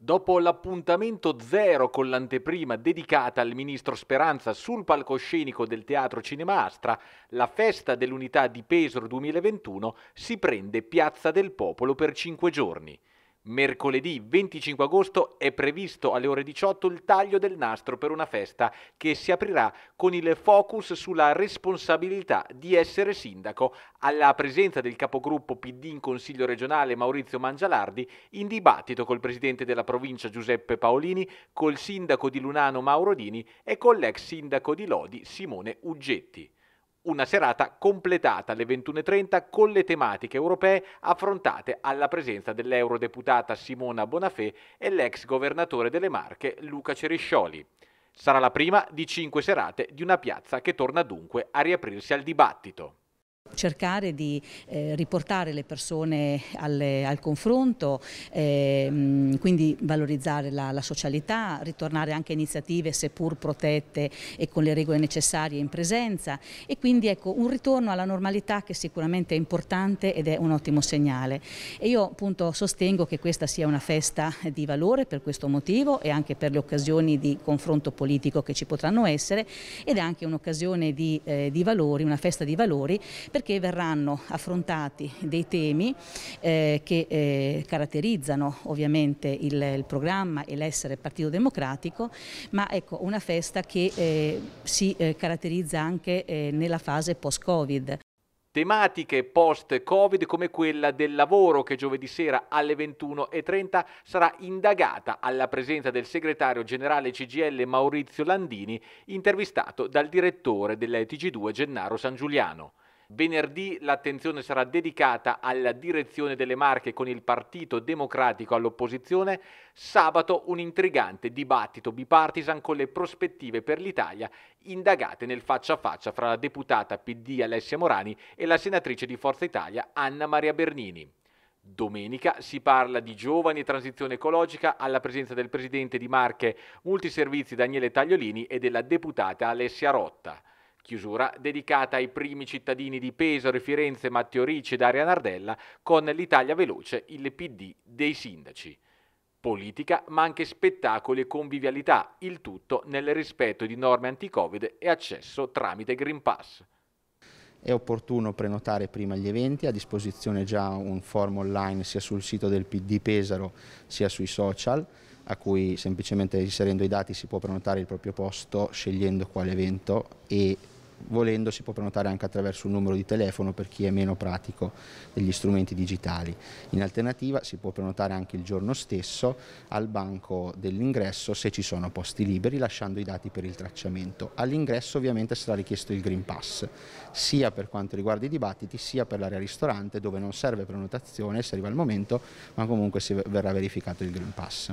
Dopo l'appuntamento zero con l'anteprima dedicata al ministro Speranza sul palcoscenico del Teatro Cinemastra, la festa dell'unità di Pesaro 2021 si prende Piazza del Popolo per cinque giorni. Mercoledì 25 agosto è previsto alle ore 18 il taglio del nastro per una festa che si aprirà con il focus sulla responsabilità di essere sindaco, alla presenza del capogruppo PD in Consiglio regionale Maurizio Mangialardi, in dibattito col presidente della provincia Giuseppe Paolini, col sindaco di Lunano Mauro Dini e con l'ex sindaco di Lodi Simone Uggetti. Una serata completata alle 21.30 con le tematiche europee affrontate alla presenza dell'eurodeputata Simona Bonafè e l'ex governatore delle Marche Luca Ceriscioli. Sarà la prima di cinque serate di una piazza che torna dunque a riaprirsi al dibattito cercare di eh, riportare le persone alle, al confronto, eh, quindi valorizzare la, la, socialità, ritornare anche a iniziative seppur protette e con le regole necessarie in presenza e quindi ecco un ritorno alla normalità che sicuramente è importante ed è un ottimo segnale. E io appunto sostengo che questa sia una festa di valore per questo motivo e anche per le occasioni di confronto politico che ci potranno essere ed è anche un'occasione di, eh, di valori, una festa di valori perché verranno affrontati dei temi eh, che eh, caratterizzano ovviamente il, il programma e l'essere Partito Democratico, ma ecco una festa che eh, si eh, caratterizza anche eh, nella fase post-Covid. Tematiche post-Covid come quella del lavoro che giovedì sera alle 21.30 sarà indagata alla presenza del segretario generale CGL Maurizio Landini, intervistato dal direttore della tg 2 Gennaro San Giuliano. Venerdì l'attenzione sarà dedicata alla direzione delle Marche con il Partito Democratico all'opposizione, sabato un intrigante dibattito bipartisan con le prospettive per l'Italia indagate nel faccia a faccia fra la deputata PD Alessia Morani e la senatrice di Forza Italia Anna Maria Bernini. Domenica si parla di giovani e transizione ecologica alla presenza del presidente di Marche Multiservizi Daniele Tagliolini e della deputata Alessia Rotta. Chiusura dedicata ai primi cittadini di Pesaro, e Firenze, Matteo Ricci ed Aria Nardella con l'Italia Veloce, il PD dei sindaci. Politica, ma anche spettacoli e convivialità, il tutto nel rispetto di norme anti-Covid e accesso tramite Green Pass. È opportuno prenotare prima gli eventi, a disposizione già un form online sia sul sito del PD Pesaro sia sui social a cui semplicemente inserendo i dati si può prenotare il proprio posto scegliendo quale evento e volendo si può prenotare anche attraverso un numero di telefono per chi è meno pratico degli strumenti digitali. In alternativa si può prenotare anche il giorno stesso al banco dell'ingresso se ci sono posti liberi lasciando i dati per il tracciamento. All'ingresso ovviamente sarà richiesto il Green Pass sia per quanto riguarda i dibattiti sia per l'area ristorante dove non serve prenotazione se arriva il momento ma comunque verrà verificato il Green Pass.